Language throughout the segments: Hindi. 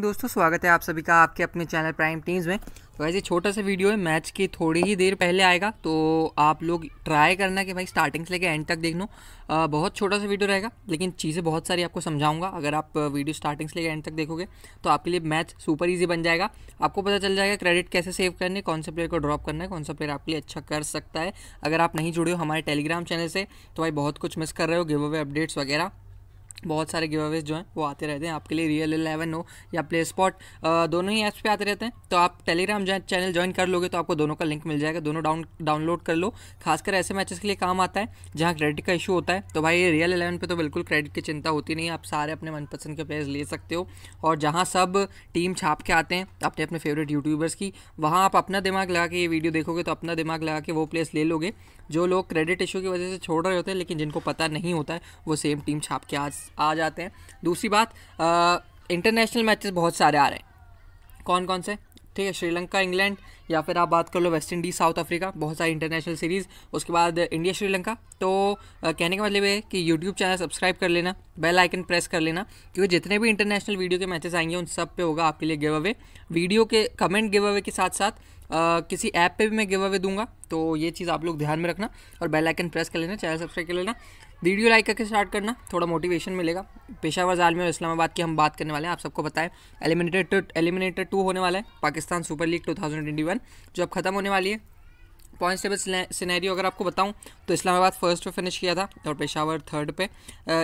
मॉर्निंग दोस्तों स्वागत है आप सभी का आपके अपने चैनल प्राइम टीम्स में तो ऐसे छोटा सा वीडियो है मैच के थोड़ी ही देर पहले आएगा तो आप लोग ट्राई करना कि भाई स्टार्टिंग से लेकर एंड तक देख लो बहुत छोटा सा वीडियो रहेगा लेकिन चीज़ें बहुत सारी आपको समझाऊंगा अगर आप वीडियो स्टार्टिंग से लेकर एंड तक देखोगे तो आपके लिए मैच सुपर ईजी बन जाएगा आपको पता चल जाएगा क्रेडिट कैसे सेव करने कौन सा प्लेयर को ड्रॉप करना है कौन सा प्लेयर आपके लिए अच्छा कर सकता है अगर आप नहीं जुड़े हो हमारे टेलीग्राम चैनल से तो भाई बहुत कुछ मिस कर रहे हो गिव अवे अपडेट्स वगैरह बहुत सारे गिव अवेज जो हैं वो आते रहते हैं आपके लिए रियल इलेवन हो या प्ले स्पॉट दोनों ही ऐप्स पे आते रहते हैं तो आप टेलीग्राम जो चैनल ज्वाइन कर लोगे तो आपको दोनों का लिंक मिल जाएगा दोनों डाउन डाउनलोड कर लो खासकर ऐसे मैचेस के लिए काम आता है जहाँ क्रेडिट का इशू होता है तो भाई रियल इलेवन पर तो बिल्कुल क्रेडिट की चिंता होती नहीं आप सारे अपने मनपसंद के प्लेयर्स ले सकते हो और जहाँ सब टीम छाप के आते हैं अपने अपने फेवरेट यूट्यूबर्स की वहाँ आप अपना दिमाग लगा के ये वीडियो देखोगे तो अपना दिमाग लगा के वो प्लेस ले लोगे जो लोग क्रेडिट इशू की वजह से छोड़ रहे होते हैं लेकिन जिनको पता नहीं होता है वो सेम टीम छाप के आज आ जाते हैं दूसरी बात इंटरनेशनल मैचेस बहुत सारे आ रहे हैं कौन कौन से ठीक है श्रीलंका इंग्लैंड या फिर आप बात कर लो वेस्ट इंडीज़ साउथ अफ्रीका बहुत सारी इंटरनेशनल सीरीज़ उसके बाद इंडिया श्रीलंका तो आ, कहने का मतलब ये कि यूट्यूब चैनल सब्सक्राइब कर लेना बेल आइकन प्रेस कर लेना क्योंकि जितने भी इंटरनेशनल वीडियो के मैचेस आएंगे उन सब पे होगा आपके लिए गिव अवे वीडियो के कमेंट गिव अवे के साथ साथ आ, किसी ऐप पर भी मैं गिव अवे दूंगा तो ये चीज़ आप लोग ध्यान में रखना और बेल आइकन प्रेस कर लेना चैनल सब्सक्राइब कर लेना वीडियो लाइक करके स्टार्ट करना थोड़ा मोटिवेशन मिलेगा पेशावर जालमे और इस्लामाबाद की हम बात करने वाले हैं आप सबको बताएं एलिमिनेटर एलिमिनेटर टू होने वाला है पाकिस्तान सुपर लीग 2021 जो अब खत्म होने वाली है पॉइंट्स टेबल सिनेरियो अगर आपको बताऊं तो इस्लामाबाद फर्स्ट पे फिनिश किया था और पेशावर थर्ड पे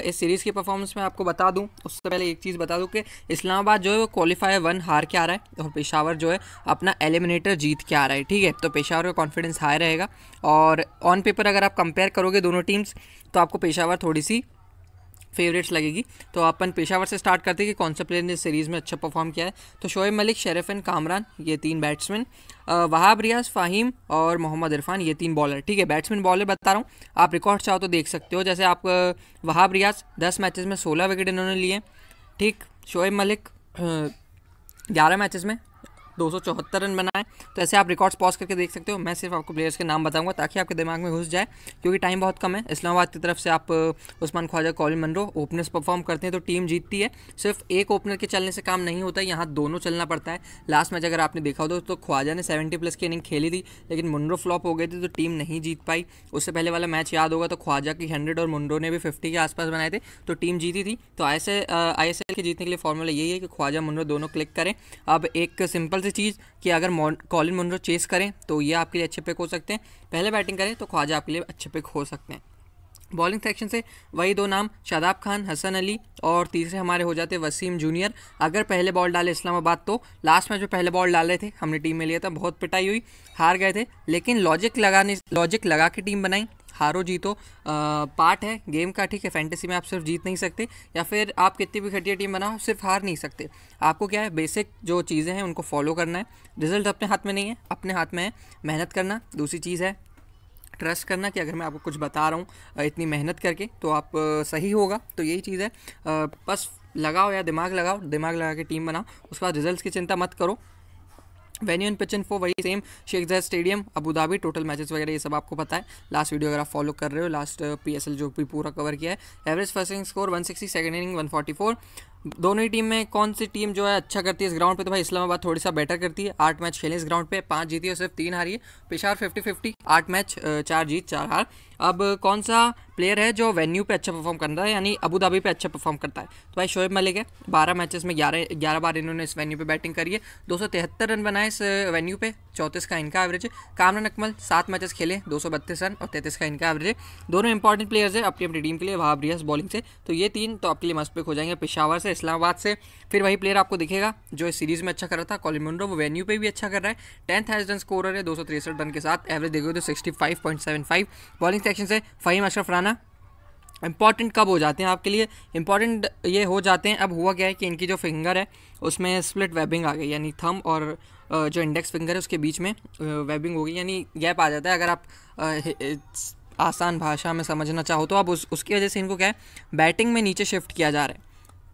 इस सीरीज़ की परफॉर्मेंस मैं आपको बता दूं उससे पहले एक चीज़ बता दूं कि इस्लामाबाद जो है वो क्वालिफायर वन हार के आ रहा है और पेशावर जो है अपना एलिमिनेटर जीत के आ रहा है ठीक है तो पेशावर का कॉन्फिडेंस हाई रहेगा और ऑन पेपर अगर आप कंपेयर करोगे दोनों टीम्स तो आपको पेशावर थोड़ी सी फेवरेट्स लगेगी तो अपन पेशावर से स्टार्ट करते हैं कि कौन सा प्लेयर ने इस सीरीज़ में अच्छा परफॉर्म किया है तो शोएब मलिक एन कामरान ये तीन बैट्समैन वहाब रियाज फ़ाहिम और मोहम्मद इरफान ये तीन बॉलर ठीक है बैट्समैन बॉलर बता रहा हूँ आप रिकॉर्ड चाहो तो देख सकते हो जैसे आप वहाब रियाज दस मैचेज में सोलह विकेट इन्होंने लिए ठीक शोएब मलिक ग्यारह मैचेज में दो रन बनाए तो ऐसे आप रिकॉर्ड्स पॉज करके देख सकते हो मैं सिर्फ आपको प्लेयर्स के नाम बताऊंगा ताकि आपके दिमाग में घुस जाए क्योंकि टाइम बहुत कम है इस्लामाबाद की तरफ से आप Usman Khawaja Colin Munro openers perform करते हैं तो टीम जीतती है सिर्फ एक ओपनर के चलने से काम नहीं होता है यहाँ दोनों चलना पड़ता है लास्ट मैच अगर आपने देखा हो तो, तो ख्वाजा ने सेवेंटी प्लस की इनिंग खेली थी लेकिन मुंड्रो फ्लॉप हो गई थी तो टीम नहीं जीत पाई उससे पहले वाला मैच याद होगा तो ख्वाजा की हंड्रेड और मुंड्रो ने भी फिफ्टी के आसपास बनाए थे तो टीम जीती थी तो आई एस के जीतने के लिए फॉर्मूला यही है कि ख्वाजा मुंड्रो दोनों क्लिक करें अब एक सिंपल सी चीज़ कि अगर कॉलिन मोनरो चेस करें तो ये आपके लिए अच्छे पिक हो सकते हैं पहले बैटिंग करें तो ख्वाजा आपके लिए अच्छे पिक हो सकते हैं बॉलिंग सेक्शन से वही दो नाम शादाब खान हसन अली और तीसरे हमारे हो जाते वसीम जूनियर अगर पहले बॉल डाले इस्लामाबाद तो लास्ट मैच में पहले बॉल डाल रहे थे हमने टीम में लिया था बहुत पिटाई हुई हार गए थे लेकिन लॉजिक लगाने लॉजिक लगा के टीम बनाई हारो जीतो आ, पार्ट है गेम का ठीक है फैंटेसी में आप सिर्फ जीत नहीं सकते या फिर आप कितनी भी घटिया टीम बनाओ सिर्फ हार नहीं सकते आपको क्या है बेसिक जो चीज़ें हैं उनको फॉलो करना है रिजल्ट अपने हाथ में नहीं है अपने हाथ में है मेहनत करना दूसरी चीज़ है ट्रस्ट करना कि अगर मैं आपको कुछ बता रहा हूँ इतनी मेहनत करके तो आप सही होगा तो यही चीज़ है बस लगाओ या दिमाग लगाओ दिमाग लगा के टीम बनाओ उसके बाद रिजल्ट की चिंता मत करो वेन्यू एंड पिचन फॉर वही same Sheikh Zayed stadium Abu Dhabi total matches वगैरह ये सब आपको पता है लास्ट वीडियो अगर आप फॉलो कर रहे हो लास्ट पी जो भी पूरा कवर किया है average first inning score sixty second inning one forty four दोनों ही टीम में कौन सी टीम जो है अच्छा करती है इस ग्राउंड पे तो भाई इस्लामाबाद थोड़ी सा बेटर करती है आठ मैच खेले इस ग्राउंड पे पांच जीती और सिर्फ तीन हारी है पिशार फिफ्टी फिफ्टी आठ मैच चार जीत चार हार अब कौन सा प्लेयर है जो वेन्यू पे अच्छा परफॉर्म करता है यानी अबू धाबी पे अच्छा परफॉर्म करता है तो भाई शोएब मलिक है बारह मैचेस में ग्यारह ग्यारह बार इन्होंने इस वेन्यू पे बैटिंग करी है दो सौ तिहत्तर रन बनाए इस वेन्यू पे चौंतीस का इनका एवरेज है कामरान अकमल सात मैचेस खेले दो सौ बत्तीस रन और तैंतीस का इनका एवरेज है दोनों इंपॉर्टेंट प्लेयर्स है अपनी अपनी टीम के लिए वहाब रियास बॉलिंग से तो ये तीन तो आपके लिए मस्त पिक हो जाएंगे पिशावर से इस्लामाबाद से फिर वही प्लेयर आपको दिखेगा जो इस सीरीज में अच्छा कर रहा था कॉलिन मुंड्रो वो वेन्यू पे भी अच्छा कर रहा है टेंथ हाइस्ट रन स्कोर है दो रन के साथ एवरेज देखोगे तो सिक्सटी बॉलिंग सेक्शन से फ़हीम अशरफ राना इंपॉर्टेंट कब हो जाते हैं आपके लिए इंपॉर्टेंट ये हो जाते हैं अब हुआ क्या है कि इनकी जो फिंगर है उसमें स्प्लिट वेबिंग आ गई यानी थम और जो इंडेक्स फिंगर है उसके बीच में वेबिंग हो गई यानी गैप आ जाता है अगर आप आसान भाषा में समझना चाहो तो आप उस उसकी वजह से इनको क्या है बैटिंग में नीचे शिफ्ट किया जा रहा है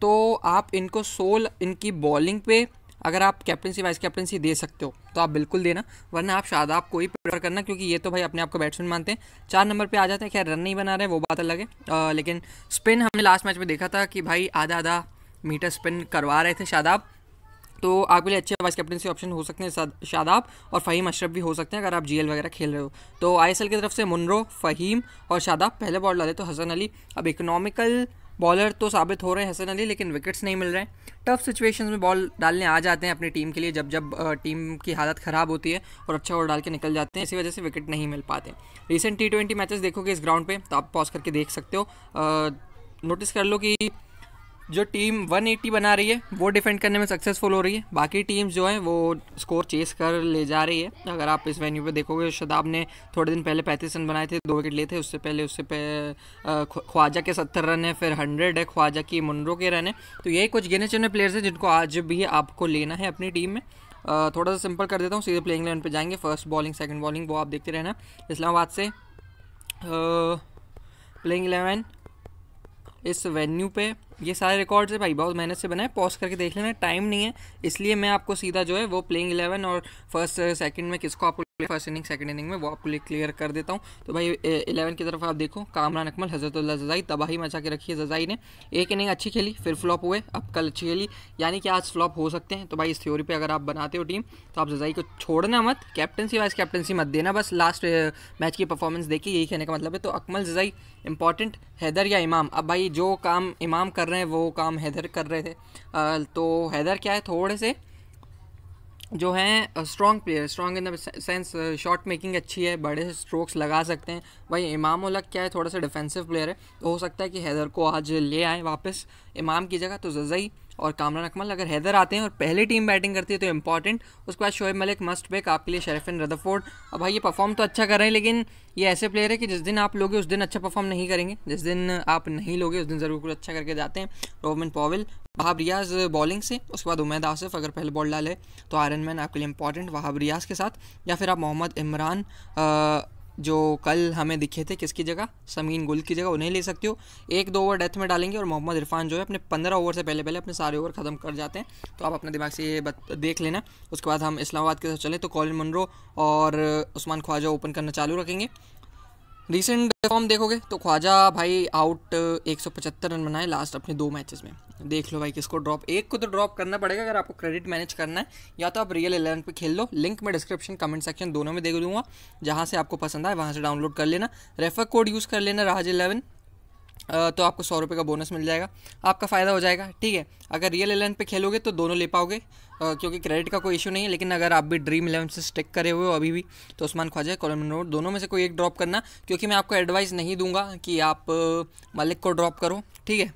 तो आप इनको सोल इनकी बॉलिंग पे अगर आप कैप्टनसी वाइस कैप्टनसी दे सकते हो तो आप बिल्कुल देना वरना आप शादाब को ही प्रेफर करना क्योंकि ये तो भाई अपने आप को बैट्समैन मानते हैं चार नंबर पे आ जाते हैं खैर रन नहीं बना रहे वो बात अलग है आ, लेकिन स्पिन हमने लास्ट मैच में देखा था कि भाई आधा आधा मीटर स्पिन करवा रहे थे शादाब तो आपके लिए अच्छे वाइस कैप्टनसी ऑप्शन हो सकते हैं शादाब और फ़हीम अशरफ भी हो सकते हैं अगर आप जीएल वगैरह खेल रहे हो तो आईएसएल की तरफ से मुनरो फ़हीम और शादाब पहले बॉल डाले तो हसन अली अब इकोनॉमिकल बॉलर तो साबित हो रहे हैं हसन अली लेकिन विकेट्स नहीं मिल रहे हैं टफ सिचुएशंस में बॉल डालने आ जाते हैं अपनी टीम के लिए जब जब टीम की हालत ख़राब होती है और अच्छा ओवर डाल के निकल जाते हैं इसी वजह से विकेट नहीं मिल पाते रिसेंट टी ट्वेंटी मैचेस देखोगे इस ग्राउंड पर तो आप पॉज करके देख सकते हो नोटिस कर लो कि जो टीम 180 बना रही है वो डिफेंड करने में सक्सेसफुल हो रही है बाकी टीम्स जो हैं वो स्कोर चेस कर ले जा रही है अगर आप इस वेन्यू पे देखोगे शदाब ने थोड़े दिन पहले पैंतीस रन बनाए थे दो विकेट लिए थे उससे पहले उससे पे ख्वाजा के सत्तर रन है फिर हंड्रेड है ख्वाजा की मुनरों के रन है तो यही कुछ गिने चुने प्लेयर्स हैं जिनको आज भी आपको लेना है अपनी टीम में थोड़ा सा सिंपल कर देता हूँ सीधे प्लेइंग इलेवन पर जाएंगे फर्स्ट बॉलिंग सेकेंड बॉलिंग वो आप देखते रहना इस्लामाबाद से प्लेइंग इलेवन इस वेन्यू पे ये सारे रिकॉर्ड्स है भाई बहुत मेहनत से बनाए पॉज करके देख लेना टाइम नहीं है इसलिए मैं आपको सीधा जो है वो प्लेइंग इलेवन और फर्स्ट सेकंड में किसको आपको फर्स्ट इनिंग सेकंड इनिंग में वो आपको लिए क्लियर कर देता हूँ तो भाई इलेवन की तरफ आप देखो कामरान अकमल हजरतुल्ला जजाई तबाही मचा के रखी है जजाई ने एक इनिंग अच्छी खेली फिर फ्लॉप हुए अब कल अच्छी खेली यानी कि आज फ्लॉप हो सकते हैं तो भाई इस थ्योरी पर अगर आप बनाते हो टीम तो आप जजाई को छोड़ना मत कैप्टनसी वाइस कैप्टनसी मत देना बस लास्ट मैच की परफॉर्मेंस देखिए यही कहने का मतलब है तो अकमल जजाई इंपॉर्टेंट हैदर या इमाम अब भाई जो काम इमाम कर रहे हैं वो काम हैदर कर रहे थे तो हैदर क्या है थोड़े से जो हैं strong player strong in the sense shot making अच्छी है बड़े स्ट्रोक्स लगा सकते हैं वही इमाम उलग क्या है थोड़ा सा डिफेंसिव प्लेयर है तो हो सकता है कि हैदर को आज ले आए वापस इमाम की जगह तो जजई और कामरान अकमल अगर हैदर आते हैं और पहले टीम बैटिंग करती है तो इम्पॉर्टेंट उसके बाद शोएब मलिक मस्ट बेक आपके लिए शरफिन रदरफोर्ड अब भाई ये परफॉर्म तो अच्छा कर रहे हैं लेकिन ये ऐसे प्लेयर है कि जिस दिन आप लोगे उस दिन अच्छा परफॉर्म नहीं करेंगे जिस दिन आप नहीं लोगे उस दिन ज़रूर कुछ अच्छा करके जाते हैं Rovman Powell Wahab Riaz bowling से उसके बाद उमैद आसिफ अगर पहले बॉल डाले तो आयरन मैन आपके लिए इंपॉर्टेंट वहाब रियाज के साथ या फिर आप मोहम्मद इमरान जो कल हमें दिखे थे किसकी जगह समीन गुल की जगह उन्हें ले सकते हो एक दो ओवर डेथ में डालेंगे और मोहम्मद इरफान जो है अपने पंद्रह ओवर से पहले पहले अपने सारे ओवर ख़त्म कर जाते हैं तो आप अपने दिमाग से ये देख लेना उसके बाद हम इस्लामाबाद के साथ चलें तो कॉलिन मनरो और उस्मान ख्वाजा ओपन करना चालू रखेंगे रिसेंट फॉर्म देखोगे तो ख्वाजा भाई आउट 175 रन बनाए लास्ट अपने दो मैचेस में देख लो भाई किसको ड्रॉप एक को तो ड्रॉप करना पड़ेगा अगर आपको क्रेडिट मैनेज करना है या तो आप रियल एलेवन पे खेल लो लिंक में डिस्क्रिप्शन कमेंट सेक्शन दोनों में देख दूंगा जहाँ से आपको पसंद आए वहाँ से डाउनलोड कर लेना रेफर कोड यूज़ कर लेना राज इलेवन तो आपको सौ रुपये का बोनस मिल जाएगा आपका फ़ायदा हो जाएगा ठीक है अगर रियल एलेवन पे खेलोगे तो दोनों ले पाओगे क्योंकि क्रेडिट का कोई इशू नहीं है लेकिन अगर आप भी ड्रीम इलेवन से स्टिक करे हुए हो अभी भी तो उस्मान ख्वाजा कॉलम रोड दोनों में से कोई एक ड्रॉप करना क्योंकि मैं आपको एडवाइस नहीं दूंगा कि आप मलिक को ड्रॉप करो ठीक है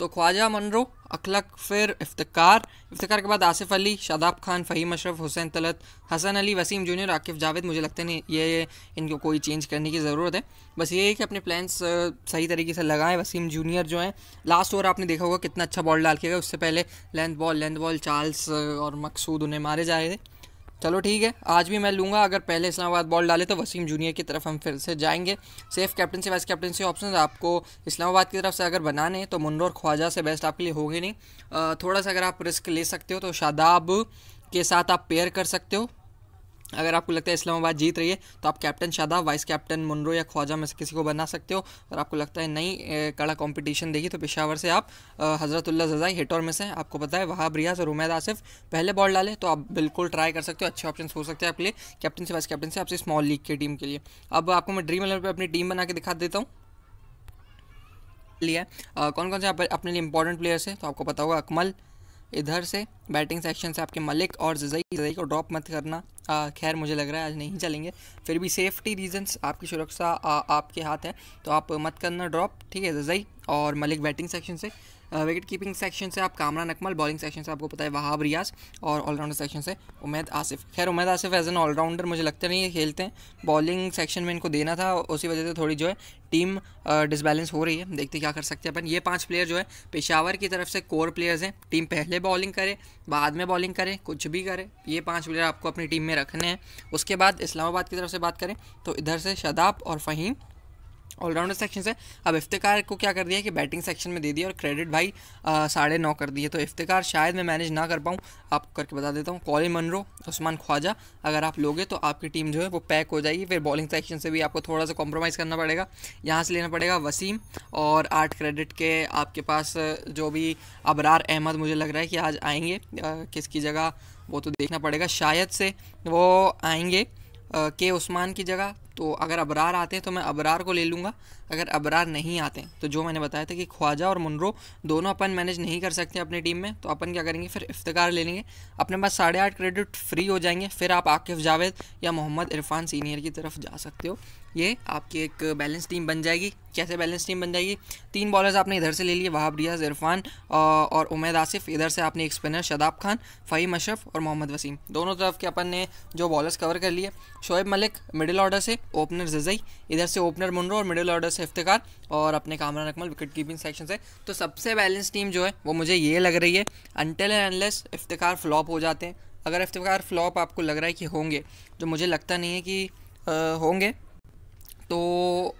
तो ख्वाजा मनरो अखलक फिर इफ्तार इफ्तार के बाद आसिफ अली शादाब खान फ़हीम अशरफ हुसैन तलत हसन अली वसीम जूनियर आकिफ जावेद मुझे लगता नहीं ये इनको कोई चेंज करने की ज़रूरत है बस ये है कि अपने प्लान्स सही तरीके से लगाएं वसीम जूनियर जो हैं लास्ट ओवर आपने देखा होगा कितना अच्छा बॉल डाल के गए उससे पहले length ball length ball Charles और मकसूद उन्हें मारे जा रहे थे चलो ठीक है आज भी मैं लूँगा अगर पहले इस्लामाबाद बॉल डाले तो वसीम जूनियर की तरफ हम फिर से जाएंगे safe captaincy vice captaincy option आपको इस्लामाबाद की तरफ से अगर बनाने हैं तो मुन्नोर ख्वाजा से बेस्ट आपके लिए होगी नहीं थोड़ा सा अगर आप रिस्क ले सकते हो तो शादाब के साथ आप पेयर कर सकते हो अगर आपको लगता है इस्लामाबाद जीत रही है तो आप captain Shadab vice captain Munro या ख्वाजा में से किसी को बना सकते हो और आपको लगता है नई कड़ा कंपटीशन देगी तो पेशावर से आप हज़रतुल्ला जजाई हिटोर में से आपको पता है वहाब रियाज और उमैद आसिफ पहले बॉल डाले तो आप बिल्कुल ट्राई कर सकते हो अच्छे ऑप्शन हो सकते हैं आपके लिए कैप्टन से वाइस कैप्टन से आपसे स्मॉल लीग की टीम के लिए अब आपको मैं ड्रीम इलेवन पर अपनी टीम बना के दिखा देता हूँ लिया कौन कौन से आप अपने लिए इंपॉर्टेंट प्लेयर्स हैं तो आपको पता होगा अकमल इधर से बैटिंग सेक्शन से आपके मलिक और जजई जजई को ड्रॉप मत करना खैर मुझे लग रहा है आज नहीं चलेंगे फिर भी सेफ्टी रीजंस आपकी सुरक्षा आपके हाथ है तो आप मत करना ड्रॉप ठीक है जजई और मलिक बैटिंग सेक्शन से विकेट कीपिंग सेक्शन से आप कामरान अकमल बॉलिंग सेक्शन से आपको पता है वहाब रियाज और ऑलराउंडर सेक्शन से उमैद आसिफ खैर Umaid Asif as an allrounder मुझे लगता नहीं है खेलते हैं बॉलिंग सेक्शन में इनको देना था उसी वजह से थोड़ी जो है टीम डिसबैलेंस हो रही है देखते क्या कर सकते हैं अपन ये पाँच प्लेयर जो है पेशावर की तरफ से कोर प्लेयर्स हैं टीम पहले बॉलिंग करे बाद में बॉलिंग करे कुछ भी करे ये पाँच प्लेयर आपको अपनी टीम में रखने हैं उसके बाद इस्लामाबाद की तरफ से बात करें तो इधर से शदाब और फ़हीम ऑलराउंडर सेक्शन से अब इफ्तार को क्या कर दिया कि बैटिंग सेक्शन में दे दिया और क्रेडिट भाई साढ़े नौ कर दिए तो इफ्तार शायद मैं मैनेज ना कर पाऊँ आपको करके बता देता हूँ कॉलिन मनरो उस्मान ख्वाजा अगर आप लोगे तो आपकी टीम जो है वो पैक हो जाएगी फिर बॉलिंग सेक्शन से भी आपको थोड़ा सा कॉम्प्रोमाइज़ करना पड़ेगा यहाँ से लेना पड़ेगा वसीम और आठ क्रेडिट के आपके पास जो भी अबरार अहमद मुझे लग रहा है कि आज आएंगे किसकी जगह वो तो देखना पड़ेगा शायद से वो आएंगे के उस्मान की जगह तो अगर अबरार आते हैं तो मैं अबरार को ले लूँगा अगर अबरार नहीं आते हैं तो जो मैंने बताया था कि ख्वाजा और मुनरो दोनों अपन मैनेज नहीं कर सकते अपनी टीम में तो अपन क्या करेंगे फिर इफ्तार ले लेंगे अपने पास साढ़े आठ क्रेडिट फ्री हो जाएंगे फिर आप आकिफ जावेद या मोहम्मद इरफान सीनियर की तरफ जा सकते हो ये आपकी एक बैलेंस टीम बन जाएगी कैसे बैलेंस टीम बन जाएगी तीन बॉलर्स आपने इधर से ले लिए वहाब रियाज इरफान और उमैद आसिफ इधर से आपने एक स्पिनर शदाब खान फ़हीम अशरफ और मोहम्मद वसीम दोनों तरफ के अपन ने जो बॉलर्स कवर कर लिए शोएब मलिक मिडिल ऑर्डर से ओपनर जजई इधर से ओपनर मुनरो और मिडिल ऑर्डर से इफ्तार और अपने Kamran Akmal wicket keeping section से तो सबसे बैलेंस टीम जो है वो मुझे ये लग रही है until and unless Iftikhar flop हो जाते हैं अगर इफ्तार फ्लॉप आपको लग रहा है कि होंगे जो तो मुझे लगता नहीं है कि आ, होंगे तो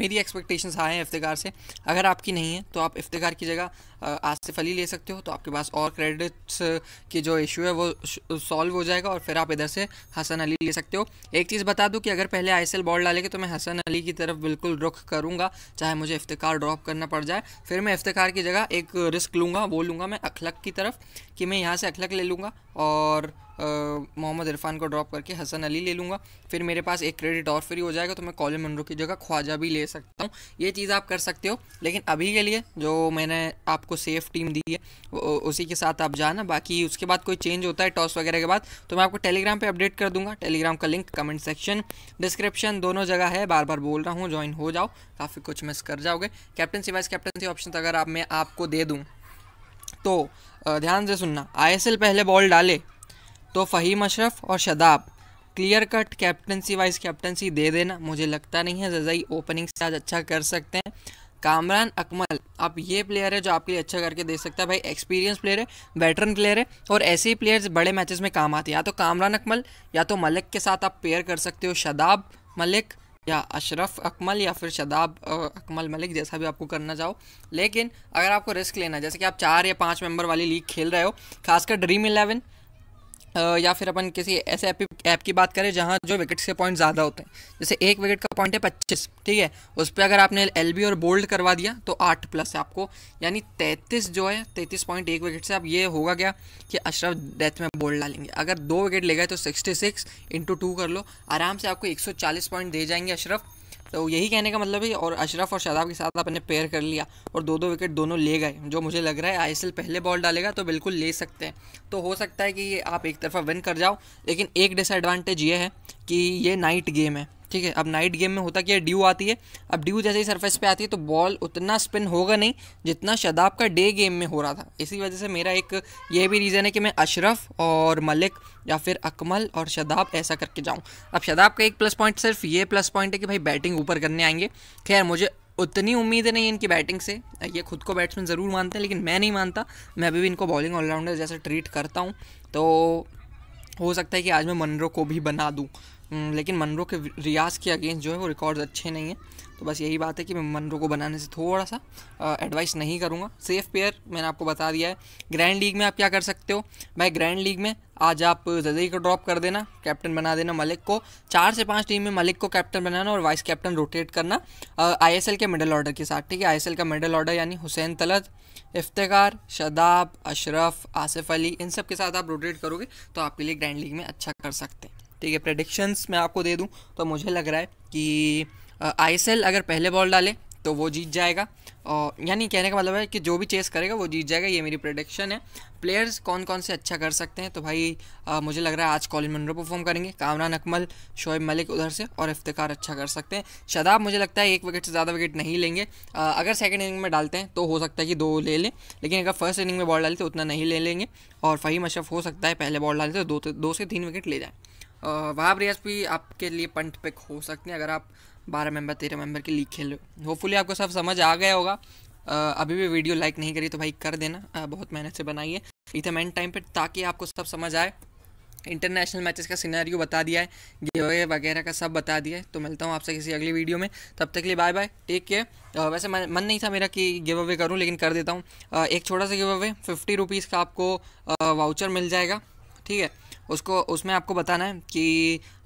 मेरी एक्सपेक्टेशंस हाई हैं इफ्तार से अगर आपकी नहीं है तो आप इफ्तार की जगह आसिफ अली ले सकते हो तो आपके पास और क्रेडिट्स की जो इशू है वो सॉल्व हो जाएगा और फिर आप इधर से हसन अली ले सकते हो एक चीज़ बता दूँ कि अगर पहले आई बॉल डालेंगे तो मैं हसन अली की तरफ बिल्कुल रुख करूँगा चाहे मुझे इफ्तार ड्रॉप करना पड़ जाए फिर मैं इफ्तार की जगह एक रिस्क लूँगा वो लूँगा मैं अखलक की तरफ कि मैं यहाँ से अखलक ले लूँगा और मोहम्मद इरफान को ड्रॉप करके हसन अली ले लूँगा फिर मेरे पास एक क्रेडिट और फ्री हो जाएगा तो मैं कॉलिन मनरू की जगह ख्वाजा भी ले सकता हूँ ये चीज़ आप कर सकते हो लेकिन अभी के लिए जो मैंने आपको आपको सेफ टीम दी है उसी के साथ आप जाना बाकी उसके बाद कोई चेंज होता है टॉस वगैरह के बाद तो मैं आपको टेलीग्राम पर अपडेट कर दूंगा टेलीग्राम का लिंक कमेंट सेक्शन डिस्क्रिप्शन दोनों जगह है बार बार बोल रहा हूँ ज्वाइन हो जाओ काफ़ी कुछ मिस कर जाओगे कैप्टनसी वाइस कैप्टनसी ऑप्शन अगर आप मैं आपको दे दूँ तो ध्यान से सुनना आई पहले बॉल डाले तो फ़हीम अशरफ और Shadab clear cut captaincy vice captaincy दे देना मुझे लगता नहीं है जजई ओपनिंग से आज अच्छा कर सकते हैं कामरान अकमल आप ये प्लेयर है जो आपके लिए अच्छा करके दे सकता है भाई एक्सपीरियंस प्लेयर है वेटरन प्लेयर है और ऐसे ही प्लेयर्स बड़े मैचेस में काम आते हैं या तो कामरान अकमल या तो मलिक के साथ आप पेयर कर सकते हो शदाब मलिक या अशरफ अकमल या फिर शदाब अकमल मलिक जैसा भी आपको करना चाहो लेकिन अगर आपको रिस्क लेना जैसे कि आप चार या पाँच मेंबर वाली लीग खेल रहे हो खासकर ड्रीम इलेवन या फिर अपन किसी ऐसे ऐप ऐप की बात करें जहाँ जो विकेट्स के पॉइंट ज़्यादा होते हैं जैसे एक विकेट का पॉइंट है पच्चीस ठीक है उस पर अगर आपने एल और बोल्ड करवा दिया तो आठ प्लस है आपको यानी तैंतीस जो है तैंतीस पॉइंट एक विकेट से अब ये होगा क्या कि अशरफ डेथ में बोल्ड डालेंगे अगर दो विकेट ले गए तो सिक्सटी सिक्स इंटू टू कर लो आराम से आपको एक सौ चालीस पॉइंट दे जाएंगे अशरफ तो यही कहने का मतलब है और अशरफ और शादाब के साथ आपने पेयर कर लिया और दो दो विकेट दोनों ले गए जो मुझे लग रहा है आई पहले बॉल डालेगा तो बिल्कुल ले सकते हैं तो हो सकता है कि आप एक तरफा विन कर जाओ लेकिन एक डिसएडवांटेज ये है कि ये नाइट गेम है ठीक है अब नाइट गेम में होता क्या है ड्यू आती है अब ड्यू जैसे ही सरफेस पे आती है तो बॉल उतना स्पिन होगा नहीं जितना शदाब का डे गेम में हो रहा था इसी वजह से मेरा एक ये भी रीज़न है कि मैं अशरफ और मलिक या फिर अकमल और शदाब ऐसा करके जाऊँ अब शदाब का एक प्लस पॉइंट सिर्फ ये प्लस पॉइंट है कि भाई बैटिंग ऊपर करने आएंगे खैर मुझे उतनी उम्मीद नहीं इनकी बैटिंग से ये खुद को बैट्समैन ज़रूर मानते हैं लेकिन मैं नहीं मानता मैं अभी भी इनको बॉलिंग ऑलराउंडर जैसा ट्रीट करता हूँ तो हो सकता है कि आज मैं मनरो को भी बना दूँ हम्म, लेकिन मनरो के रियाज के अगेंस्ट जो है वो रिकॉर्ड अच्छे नहीं हैं तो बस यही बात है कि मैं मनरो को बनाने से थोड़ा सा एडवाइस नहीं करूँगा सेफ पेयर मैंने आपको बता दिया है ग्रैंड लीग में आप क्या कर सकते हो भाई ग्रैंड लीग में आज आप जजई को ड्रॉप कर देना कैप्टन बना देना मलिक को चार से पाँच टीम में मलिक को कैप्टन बनाना और वाइस कैप्टन रोटेट करना आईएसएल के मिडल ऑर्डर के साथ ठीक है आईएसएल का मिडल ऑर्डर यानी हुसैन तलत इफ्तार शदाब अशरफ आसिफ अली इन सब के साथ आप रोटेट करोगे तो आपके लिए ग्रैंड लीग में अच्छा कर सकते हैं ठीक है प्रडिक्शंस मैं आपको दे दूँ तो मुझे लग रहा है कि आई अगर पहले बॉल डाले तो वो जीत जाएगा और यानी कहने का मतलब है कि जो भी चेस करेगा वो जीत जाएगा ये मेरी प्रोडिक्शन है प्लेयर्स कौन कौन से अच्छा कर सकते हैं तो भाई आ, मुझे लग रहा है आज कॉलिन मनरो परफॉर्म करेंगे कामरान अकमल शोएब मलिक उधर से और इफ्तार अच्छा कर सकते हैं शदाब मुझे लगता है एक विकेट से ज़्यादा विकेट नहीं लेंगे आ, अगर सेकेंड इनिंग में डालते हैं तो हो सकता है कि दो ले लें लेकिन अगर फर्स्ट इनिंग में बॉल डालते तो उतना नहीं ले लेंगे और फ़हीम अशरफ हो सकता है पहले बॉल डालते तो दो से तीन विकेट ले जाएँ वहाँ प्लेयर्स भी आपके लिए पंट पिक हो सकते हैं अगर आप बारह मेंबर तेरह मेंबर के लीग खेल रहे हो होपफुली आपको सब समझ आ गया होगा अभी भी वीडियो लाइक नहीं करी तो भाई कर देना बहुत मेहनत से बनाइए इतना एकदम टाइम पर ताकि आपको सब समझ आए इंटरनेशनल मैचेस का सिनेरियो बता दिया है गेवे वगैरह का सब बता दिया है तो मिलता हूँ आपसे किसी अगली वीडियो में तब तक के लिए बाय बाय टेक केयर वैसे मन नहीं था मेरा कि गिव अवे करूँ लेकिन कर देता हूँ एक छोटा सा गिव अवे फिफ्टी रुपीज़ का आपको वाउचर मिल जाएगा ठीक है उसको उसमें आपको बताना है कि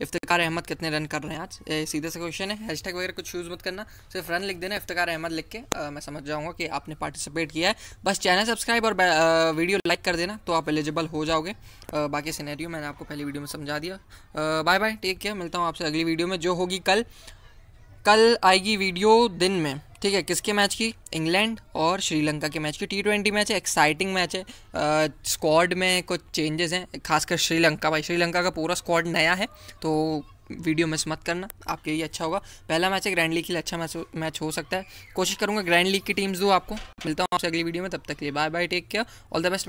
इफ्तार अहमद कितने रन कर रहे हैं आज ए, सीधे से क्वेश्चन है हैशटैग वगैरह कुछ यूज़ मत करना सिर्फ रन लिख देना इफ्तार अहमद लिख के आ, मैं समझ जाऊँगा कि आपने पार्टिसिपेट किया है बस चैनल सब्सक्राइब और आ, वीडियो लाइक कर देना तो आप एलिजिबल हो जाओगे आ, बाकी सीनेरियो मैंने आपको पहली वीडियो में समझा दिया बाय बाय टेक केयर मिलता हूँ आपसे अगली वीडियो में जो होगी कल कल आएगी वीडियो दिन में ठीक है किसके मैच की इंग्लैंड और श्रीलंका के मैच की टी ट्वेंटी मैच है एक्साइटिंग मैच है स्क्वाड में कुछ चेंजेस हैं खासकर श्रीलंका भाई श्रीलंका का पूरा स्क्वाड नया है तो वीडियो मिस मत करना आपके लिए अच्छा होगा पहला मैच है ग्रैंड लीग के लिए अच्छा मैच मैच हो सकता है कोशिश करूँगा ग्रैंड लीग की टीम्स दो आपको मिलता हूँ आपसे अगली वीडियो में तब तक के लिए bye bye take care all the best